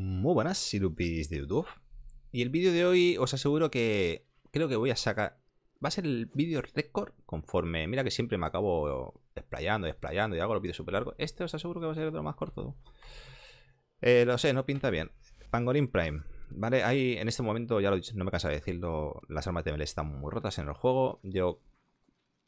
Muy buenas, sirupis de YouTube. Y el vídeo de hoy os aseguro que creo que voy a sacar... Va a ser el vídeo récord conforme... Mira que siempre me acabo desplayando, desplayando y hago los vídeos súper largos. Este os aseguro que va a ser otro más corto. Eh, lo sé, no pinta bien. Pangolin Prime. Vale, ahí en este momento, ya lo he dicho, no me cansa de decirlo, las armas de ml están muy rotas en el juego. Yo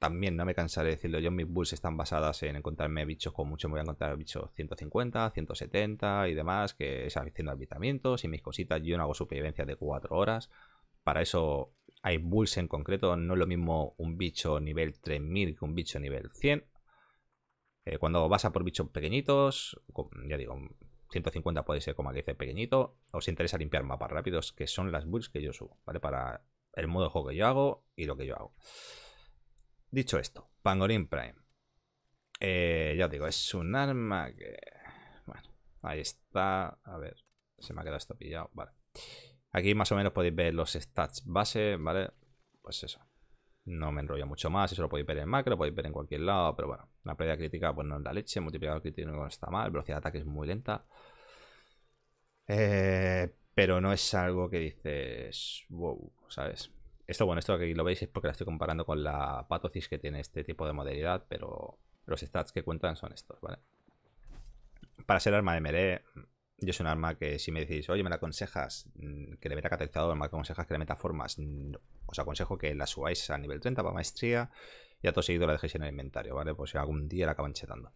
también no me cansaré de decirlo, yo mis bulls están basadas en encontrarme bichos, con mucho me voy a encontrar bichos 150, 170 y demás, que es haciendo habitamientos y mis cositas, yo no hago supervivencia de 4 horas, para eso hay bulls en concreto, no es lo mismo un bicho nivel 3000 que un bicho nivel 100, eh, cuando vas a por bichos pequeñitos, ya digo, 150 puede ser como que dice pequeñito, os interesa limpiar mapas rápidos, que son las bulls que yo subo, ¿vale? Para el modo de juego que yo hago y lo que yo hago. Dicho esto, Pangolin Prime. Eh, ya os digo, es un arma que... Bueno, ahí está. A ver, se me ha quedado esto pillado. Vale. Aquí más o menos podéis ver los stats base, ¿vale? Pues eso. No me enrollo mucho más, eso lo podéis ver en macro, lo podéis ver en cualquier lado, pero bueno. La pérdida crítica, pues no es la leche, multiplicador crítico no está mal, velocidad de ataque es muy lenta. Eh, pero no es algo que dices, wow, ¿sabes? Esto, bueno, esto que lo veis es porque la estoy comparando con la patosis que tiene este tipo de modalidad, pero los stats que cuentan son estos, ¿vale? Para ser arma de melee, mm, yo es un arma que si me decís, oye, me la aconsejas mm, que le meta catalizador, me aconsejas que le meta formas, mm, os aconsejo que la subáis a nivel 30 para maestría y a todo seguido la dejéis en el inventario, ¿vale? pues si algún día la acaban chetando.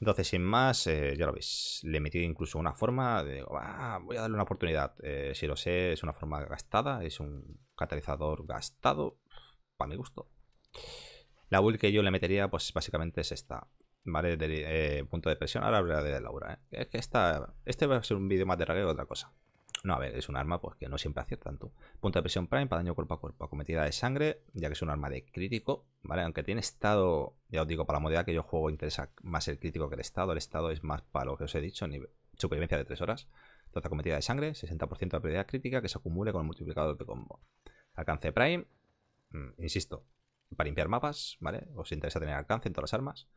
Entonces, sin más, eh, ya lo veis, le he metido incluso una forma de, ah, voy a darle una oportunidad. Eh, si lo sé, es una forma gastada, es un catalizador gastado, para mi gusto. La build que yo le metería, pues básicamente es esta, ¿vale? Eh, punto de presión, ahora hablaré de Laura, Es que esta, este va a ser un vídeo más de ragueo que otra cosa. No, a ver, es un arma pues, que no siempre hace tanto. Punto de presión prime para daño cuerpo a cuerpo. Acometida de sangre, ya que es un arma de crítico, ¿vale? Aunque tiene estado, ya os digo, para la modalidad que yo juego interesa más el crítico que el estado. El estado es más para lo que os he dicho, supervivencia de 3 horas. Entonces, acometida de sangre, 60% de prioridad crítica que se acumule con el multiplicador de combo. Alcance prime, mm, insisto, para limpiar mapas, ¿vale? Os interesa tener alcance en todas las armas.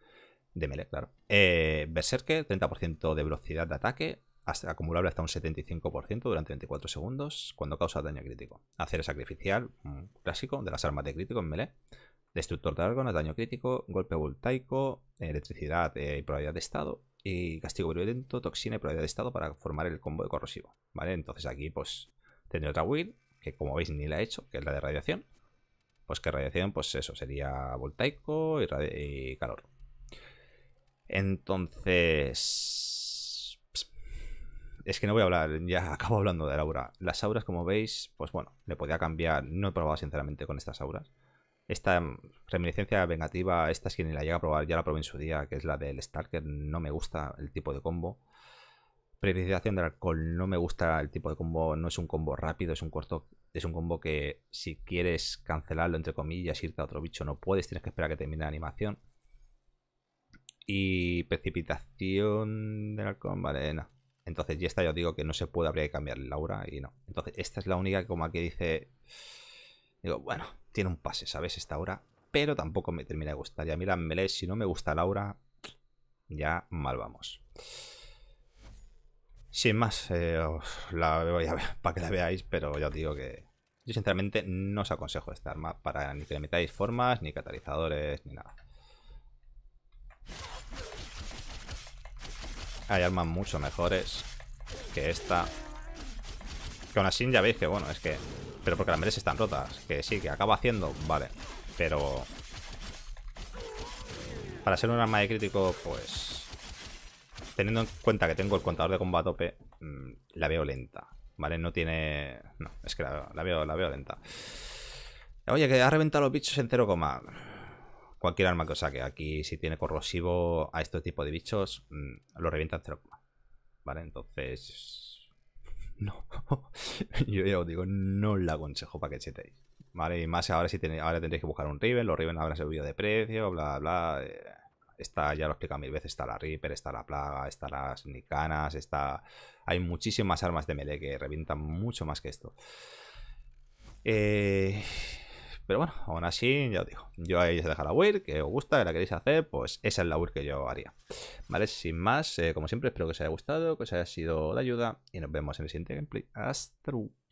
De melee, claro. Eh, berserker, 30% de velocidad de ataque, acumulable hasta un 75% durante 24 segundos cuando causa daño crítico. Acero sacrificial, mm, clásico de las armas de crítico en melee. Destructor de órganos, daño crítico, golpe voltaico, electricidad eh, y probabilidad de estado. Y castigo violento toxina y probabilidad de estado para formar el combo de corrosivo. ¿Vale? Entonces aquí pues tendré otra will, que como veis ni la he hecho, que es la de radiación. Pues que radiación, pues eso, sería voltaico y calor. Entonces es que no voy a hablar, ya acabo hablando de la aura. Las auras, como veis, pues bueno, le podía cambiar. No he probado sinceramente con estas auras. Esta mm, reminiscencia vengativa, esta es que ni la llega a probar, ya la probé en su día, que es la del Starker. No me gusta el tipo de combo. Precipitación del alcohol, no me gusta el tipo de combo, no es un combo rápido, es un corto, es un combo que si quieres cancelarlo, entre comillas, irte a otro bicho, no puedes, tienes que esperar a que termine la animación. Y precipitación del alcohol, vale, no. Entonces, ya esta yo digo que no se puede, habría que cambiar la aura y no. Entonces, esta es la única como aquí dice... Digo, bueno, tiene un pase, ¿sabes? Esta aura. Pero tampoco me termina de gustar. Ya mira, melee, si no me gusta la aura ya mal vamos. Sin más, eh, os la voy a ver para que la veáis, pero yo digo que yo sinceramente no os aconsejo esta arma para ni que le metáis formas, ni catalizadores, ni nada. Hay armas mucho mejores que esta. Que aún así ya veis que, bueno, es que... Pero porque las medias están rotas. Que sí, que acaba haciendo, vale. Pero... Para ser un arma de crítico, pues... Teniendo en cuenta que tengo el contador de combate tope, mm, la veo lenta. ¿Vale? No tiene... No, es que la, veo, la veo lenta. Oye, que ha reventado los bichos en 0, Cualquier arma que os saque. Aquí si tiene corrosivo a este tipo de bichos, mm, lo revientan 0, ¿vale? Entonces... No. Yo ya os digo, no la aconsejo para que chetéis. ¿Vale? Y más ahora si ahora tendréis que buscar un Riven, los Riven habrán servido de precio, bla, bla. Eh, Esta ya lo he explicado mil veces, está la Reaper, está la Plaga, está las Nicanas, está... Hay muchísimas armas de melee que revientan mucho más que esto. Eh... Pero bueno, aún así, ya os digo, yo ahí se dejo la build, que os gusta, que la queréis hacer, pues esa es la build que yo haría. Vale, sin más, eh, como siempre, espero que os haya gustado, que os haya sido de ayuda y nos vemos en el siguiente gameplay. Hasta luego.